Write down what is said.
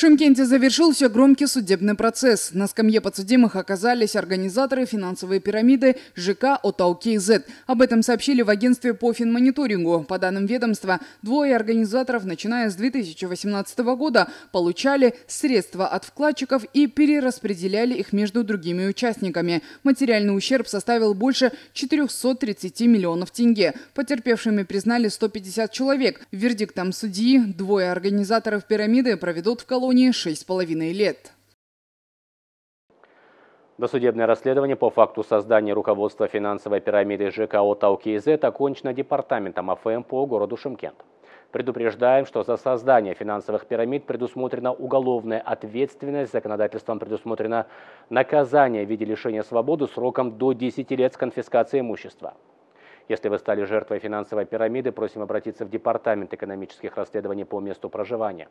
Шымкенте завершился громкий судебный процесс. На скамье подсудимых оказались организаторы финансовой пирамиды ЖК «Отауки Z. Об этом сообщили в агентстве по финмониторингу. По данным ведомства, двое организаторов, начиная с 2018 года, получали средства от вкладчиков и перераспределяли их между другими участниками. Материальный ущерб составил больше 430 миллионов тенге. Потерпевшими признали 150 человек. Вердиктом судьи двое организаторов пирамиды проведут в колонии колонии 6,5 лет. Досудебное расследование по факту создания руководства финансовой пирамиды ЖКО ТАУКИЗ окончено департаментом АФМ по городу Шимкент. Предупреждаем, что за создание финансовых пирамид предусмотрена уголовная ответственность, законодательством предусмотрено наказание в виде лишения свободы сроком до 10 лет с конфискацией имущества. Если вы стали жертвой финансовой пирамиды, просим обратиться в Департамент экономических расследований по месту проживания.